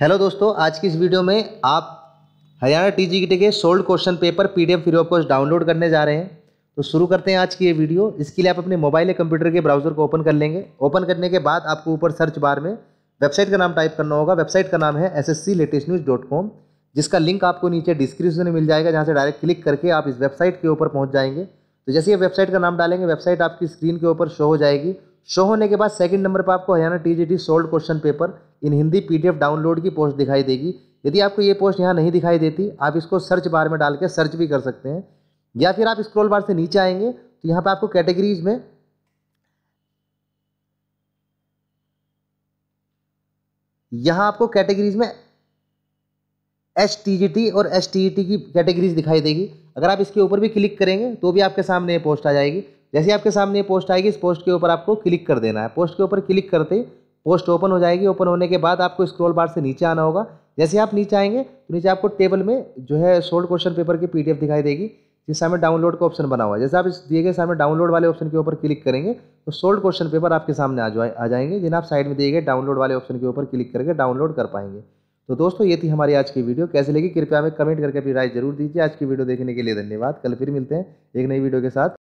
hello दोस्तों आज की इस वीडियो में आप हरियाणा टी जी के solved question paper PDF free of cost download करने जा रहे हैं तो शुरू करते हैं आज की ये वीडियो इसके लिए आप अपने मोबाइल या कंप्यूटर के ब्राउजर को ओपन कर लेंगे ओपन करने के बाद आपको ऊपर सर्च बार में वेबसाइट का नाम टाइप करना होगा वेबसाइट का नाम है S S C latest news dot com जिसका लिंक आपको नीचे डिस्क्रिप्शन में मिल जाएगा जहाँ से डायरेक्ट क्लिक करके आप इस वेबसाइट के ऊपर पहुँच जाएंगे तो जैसे ये वेबसाइट का नाम डालेंगे वेबसाइट आपकी स्क्रीन के ऊपर शो हो जाएगी शो होने के बाद सेकंड नंबर पर आपको Haryana T T solved question paper in Hindi PDF download की पोस्ट दिखाई देगी यदि आपको ये पोस्ट यहाँ नहीं दिखाई देती आप इसको सर्च बार में डाल के सर्च भी कर सकते हैं या फिर आप स्क्रॉल बार से नीचे आएंगे तो यहाँ पर आपको कैटेगरीज में यहाँ आपको कैटेगरीज में एस और एस की कैटेगरीज दिखाई देगी अगर आप इसके ऊपर भी क्लिक करेंगे तो भी आपके सामने ये पोस्ट आ जाएगी जैसे आपके सामने ये पोस्ट आएगी इस पोस्ट के ऊपर आपको क्लिक कर देना है पोस्ट के ऊपर क्लिक करते पोस्ट ओपन हो जाएगी ओपन होने के बाद आपको स्क्रॉल बार से नीचे आना होगा जैसे आप नीचे आएंगे तो नीचे आपको टेबल में जो है शोल्ड क्वेश्चन पेपर की पीडीएफ दिखाई देगी जिस सामने डाउनलोड का ऑप्शन बना हुआ है जैसे आप इस दिए गए सामने डाउनलोड वाले ऑप्शन के ऊपर क्लिक करेंगे तो सोल्ड क्वेश्चन पेपर आपके सामने आ जाए आ जाएंगे जिन्हें आप साइड में दिए गए डाउनलोड वाले ऑप्शन के ऊपर क्लिक करके डाउनलोड कर पाएंगे तो दोस्तों ये थी हमारी आज की वीडियो कैसे लगी कृपया हमें कमेंट करके अपनी राय जरूर दीजिए आज की वीडियो देखने के लिए धन्यवाद कल फिर मिलते हैं एक नई वीडियो के साथ